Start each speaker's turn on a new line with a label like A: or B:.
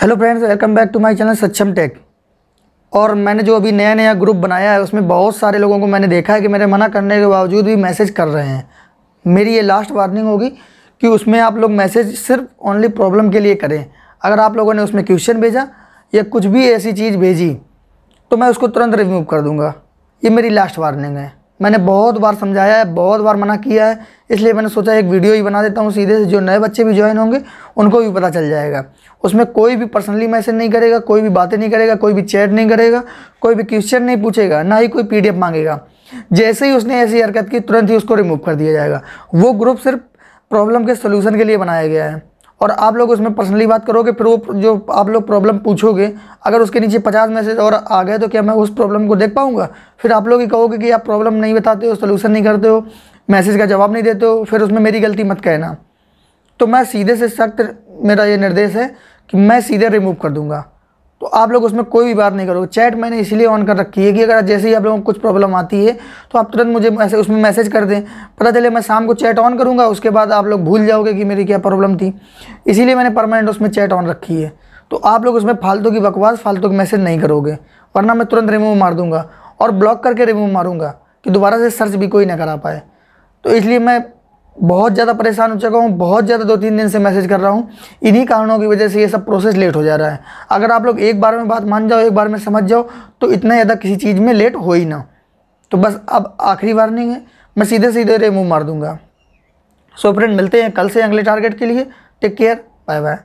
A: hello friends welcome back to my channel Saksham tech और मैंने जो अभी नया नया ग्रुप बनाया है उसमें बहुत सारे लोगों को मैंने देखा है कि मेरे मना करने के बावजूद भी मैसेज कर रहे हैं मेरी ये लास्ट वार्निंग होगी कि उसमें आप लोग मैसेज सिर्फ ओनली प्रॉब्लम के लिए करें अगर आप लोगों ने उसमें क्वेश्चन भेजा या कुछ भी ऐसी चीज़ भेजी तो मैं उसको तुरंत रिमूव कर दूँगा ये मेरी लास्ट वार्निंग है मैंने बहुत बार समझाया है बहुत बार मना किया है इसलिए मैंने सोचा एक वीडियो ही बना देता हूँ सीधे से जो नए बच्चे भी ज्वाइन होंगे उनको भी पता चल जाएगा उसमें कोई भी पर्सनली मैसेज नहीं करेगा कोई भी बातें नहीं करेगा कोई भी चैट नहीं करेगा कोई भी क्वेश्चन नहीं पूछेगा ना ही कोई पी मांगेगा जैसे ही उसने ऐसी हरकत की तुरंत ही उसको रिमूव कर दिया जाएगा वो ग्रुप सिर्फ प्रॉब्लम के सोल्यूशन के लिए बनाया गया है और आप लोग उसमें पर्सनली बात करोगे फिर वो जो आप लोग प्रॉब्लम पूछोगे अगर उसके नीचे पचास मैसेज और आ गए तो क्या मैं उस प्रॉब्लम को देख पाऊँगा फिर आप लोग ही कहोगे कि आप प्रॉब्लम नहीं बताते हो सोल्यूशन नहीं करते हो मैसेज का जवाब नहीं देते हो फिर उसमें मेरी गलती मत कहना तो मैं सीधे से सख्त मेरा ये निर्देश है कि मैं सीधे रिमूव कर दूँगा तो आप लोग उसमें कोई भी बात नहीं करोगे चैट मैंने इसलिए ऑन कर रखी है कि अगर जैसे ही आप लोगों को कुछ प्रॉब्लम आती है तो आप तुरंत मुझे ऐसे उसमें मैसेज कर दें पता चले मैं शाम को चैट ऑन करूँगा उसके बाद आप लोग भूल जाओगे कि मेरी क्या प्रॉब्लम थी इसीलिए मैंने परमानेंट उसमें चैट ऑन रखी है तो आप लोग उसमें फालतू की बकवास फालतू की मैसेज नहीं करोगे वरना मैं तुरंत रिमूव मार दूँगा और ब्लॉक करके रिमूव मारूँगा कि दोबारा से सर्च भी कोई ना करा पाए तो इसलिए मैं बहुत ज़्यादा परेशान हो चुका हूँ बहुत ज़्यादा दो तीन दिन से मैसेज कर रहा हूँ इन्हीं कारणों की वजह से ये सब प्रोसेस लेट हो जा रहा है अगर आप लोग एक बार में बात मान जाओ एक बार में समझ जाओ तो इतना ज़्यादा किसी चीज़ में लेट हो ही ना तो बस अब आखिरी वार्निंग है मैं सीधे सीधे रिमूव मार दूंगा सो so फ्रेंड मिलते हैं कल से अगले टारगेट के लिए टेक केयर बाय बाय